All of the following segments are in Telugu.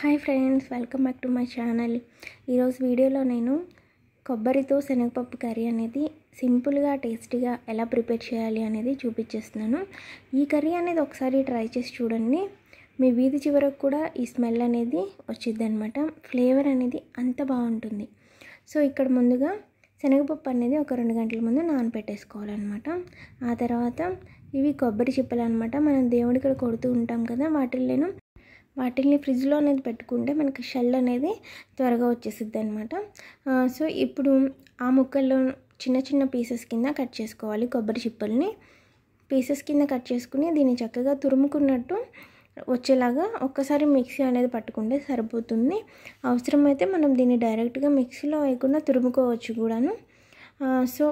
hi friends welcome back to my channel ఈరోజు వీడియోలో నేను కొబ్బరితో శనగపప్పు కర్రీ అనేది సింపుల్గా టేస్టీగా ఎలా ప్రిపేర్ చేయాలి అనేది చూపించేస్తున్నాను ఈ కర్రీ అనేది ఒకసారి ట్రై చేసి చూడండి మీ వీధి చివరకు కూడా ఈ స్మెల్ అనేది అనమాట ఫ్లేవర్ అనేది అంత బాగుంటుంది సో ఇక్కడ ముందుగా శనగపప్పు అనేది ఒక రెండు గంటల ముందు నానపెట్టేసుకోవాలన్నమాట ఆ తర్వాత ఇవి కొబ్బరి చిప్పలు అనమాట మనం దేవుడికి కొడుతూ ఉంటాం కదా వాటిల్లో నేను వాటిని ఫ్రిడ్జ్లో అనేది పెట్టుకుంటే మనకి షెల్ అనేది త్వరగా వచ్చేసిద్ది అనమాట సో ఇప్పుడు ఆ ముక్కల్లో చిన్న చిన్న పీసెస్ కింద కట్ చేసుకోవాలి కొబ్బరి చిప్పల్ని పీసెస్ కింద కట్ చేసుకుని దీన్ని చక్కగా తురుముకున్నట్టు వచ్చేలాగా ఒక్కసారి మిక్సీ అనేది పట్టుకుంటే సరిపోతుంది అవసరమైతే మనం దీన్ని డైరెక్ట్గా మిక్సీలో వేయకుండా తురుముకోవచ్చు కూడాను సో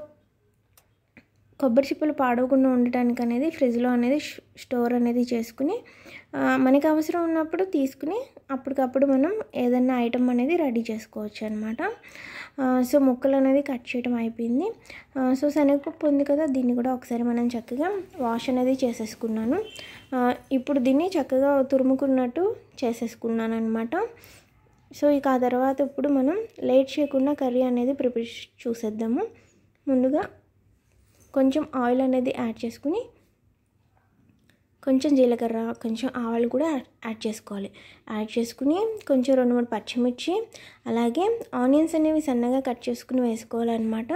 కొబ్బరి చిప్పలు పాడవకుండా ఉండటానికి అనేది ఫ్రిడ్జ్లో అనేది స్టోర్ అనేది చేసుకుని మనకి అవసరం ఉన్నప్పుడు తీసుకుని అప్పటికప్పుడు మనం ఏదన్నా ఐటమ్ అనేది రెడీ చేసుకోవచ్చు అనమాట సో ముక్కలు అనేది కట్ చేయడం అయిపోయింది సో శనగపప్పు ఉంది కదా దీన్ని కూడా ఒకసారి మనం చక్కగా వాష్ అనేది చేసేసుకున్నాను ఇప్పుడు దీన్ని చక్కగా తురుముకున్నట్టు చేసేసుకున్నాను అనమాట సో ఇక ఆ తర్వాత ఇప్పుడు మనం లేట్ చేయకుండా కర్రీ అనేది ప్రిపేర్ చూసేద్దాము ముందుగా కొంచెం ఆయిల్ అనేది యాడ్ చేసుకుని కొంచెం జీలకర్ర కొంచెం ఆవాలు కూడా యాడ్ చేసుకోవాలి యాడ్ చేసుకుని కొంచెం రెండు మూడు పచ్చిమిర్చి అలాగే ఆనియన్స్ అనేవి సన్నగా కట్ చేసుకుని వేసుకోవాలన్నమాట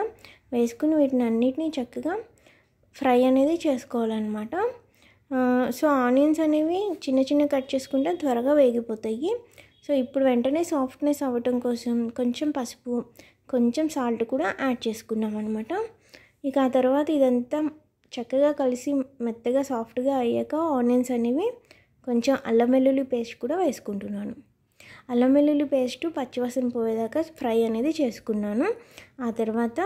వేసుకుని వీటిని అన్నిటినీ చక్కగా ఫ్రై అనేది చేసుకోవాలన్నమాట సో ఆనియన్స్ అనేవి చిన్న చిన్న కట్ చేసుకుంటే త్వరగా వేగిపోతాయి సో ఇప్పుడు వెంటనే సాఫ్ట్నెస్ అవ్వటం కోసం కొంచెం పసుపు కొంచెం సాల్ట్ కూడా యాడ్ చేసుకున్నాం అనమాట ఇక ఆ తర్వాత ఇదంతా చక్కగా కలిసి మెత్తగా సాఫ్ట్గా అయ్యాక ఆనియన్స్ అనేవి కొంచెం అల్లం వెల్లుల్లి పేస్ట్ కూడా వేసుకుంటున్నాను అల్లం వెల్లుల్లి పేస్ట్ పచ్చివాసన పోయేదాకా ఫ్రై అనేది చేసుకున్నాను ఆ తర్వాత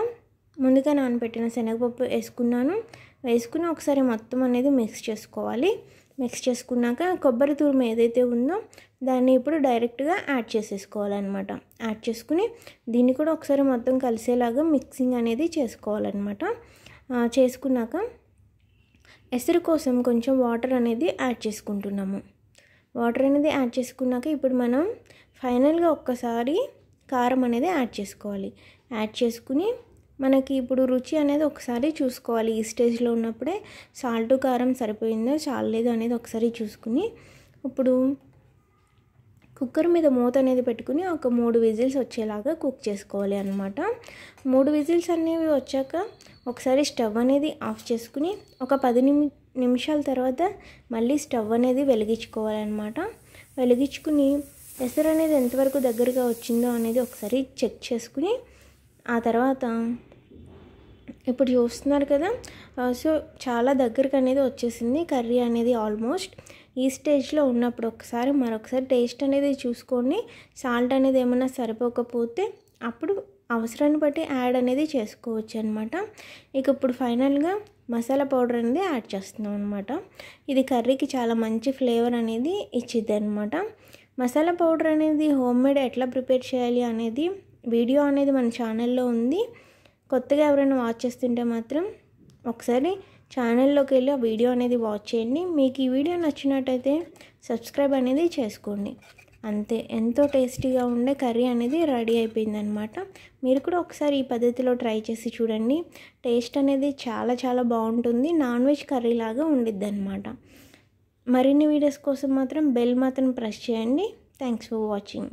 ముందుగా నానబెట్టిన శనగపప్పు వేసుకున్నాను వేసుకుని ఒకసారి మొత్తం అనేది మిక్స్ చేసుకోవాలి మిక్స్ చేసుకున్నాక కొబ్బరి తురుము ఏదైతే ఉందో దాన్ని ఇప్పుడు డైరెక్ట్గా యాడ్ చేసేసుకోవాలన్నమాట యాడ్ చేసుకుని దీన్ని కూడా ఒకసారి మొత్తం కలిసేలాగా మిక్సింగ్ అనేది చేసుకోవాలన్నమాట చేసుకున్నాక ఎసరు కోసం కొంచెం వాటర్ అనేది యాడ్ చేసుకుంటున్నాము వాటర్ అనేది యాడ్ చేసుకున్నాక ఇప్పుడు మనం ఫైనల్గా ఒక్కసారి కారం అనేది యాడ్ చేసుకోవాలి యాడ్ చేసుకుని మనకి ఇప్పుడు రుచి అనేది ఒకసారి చూసుకోవాలి ఈ స్టేజ్లో ఉన్నప్పుడే సాల్ట్ కారం సరిపోయిందో చాలలేదు అనేది ఒకసారి చూసుకుని ఇప్పుడు కుక్కర్ మీద మూత అనేది పెట్టుకుని ఒక మూడు విజిల్స్ వచ్చేలాగా కుక్ చేసుకోవాలి అనమాట మూడు విజిల్స్ అనేవి వచ్చాక ఒకసారి స్టవ్ అనేది ఆఫ్ చేసుకుని ఒక పది నిమి నిమిషాల తర్వాత మళ్ళీ స్టవ్ అనేది వెలిగించుకోవాలన్నమాట వెలిగించుకుని ఎసరు అనేది ఎంతవరకు దగ్గరగా వచ్చిందో అనేది ఒకసారి చెక్ చేసుకుని ఆ తర్వాత ఇప్పుడు చూస్తున్నారు కదా సో చాలా దగ్గరకు అనేది వచ్చేసింది కర్రీ అనేది ఆల్మోస్ట్ ఈ స్టేజ్లో ఉన్నప్పుడు ఒకసారి మరొకసారి టేస్ట్ అనేది చూసుకొని సాల్ట్ అనేది ఏమైనా సరిపోకపోతే అప్పుడు అవసరాన్ని బట్టి యాడ్ అనేది చేసుకోవచ్చు అనమాట ఇక ఇప్పుడు ఫైనల్గా మసాలా పౌడర్ అనేది యాడ్ చేస్తున్నాం అనమాట ఇది కర్రీకి చాలా మంచి ఫ్లేవర్ అనేది ఇచ్చింది అనమాట మసాలా పౌడర్ అనేది హోమ్ మేడ్ ఎట్లా ప్రిపేర్ చేయాలి అనేది వీడియో అనేది మన ఛానల్లో ఉంది కొత్తగా ఎవరైనా వాచ్ చేస్తుంటే మాత్రం ఒకసారి ఛానల్లోకి వెళ్ళి ఆ వీడియో అనేది వాచ్ చేయండి మీకు ఈ వీడియో నచ్చినట్టయితే సబ్స్క్రైబ్ అనేది చేసుకోండి అంతే ఎంతో టేస్టీగా ఉండే కర్రీ అనేది రెడీ అయిపోయిందనమాట మీరు కూడా ఒకసారి ఈ పద్ధతిలో ట్రై చేసి చూడండి టేస్ట్ అనేది చాలా చాలా బాగుంటుంది నాన్ వెజ్ కర్రీ లాగా ఉండిద్ది అనమాట మరిన్ని వీడియోస్ కోసం మాత్రం బెల్ మాత్రం ప్రెస్ చేయండి థ్యాంక్స్ ఫర్ వాచింగ్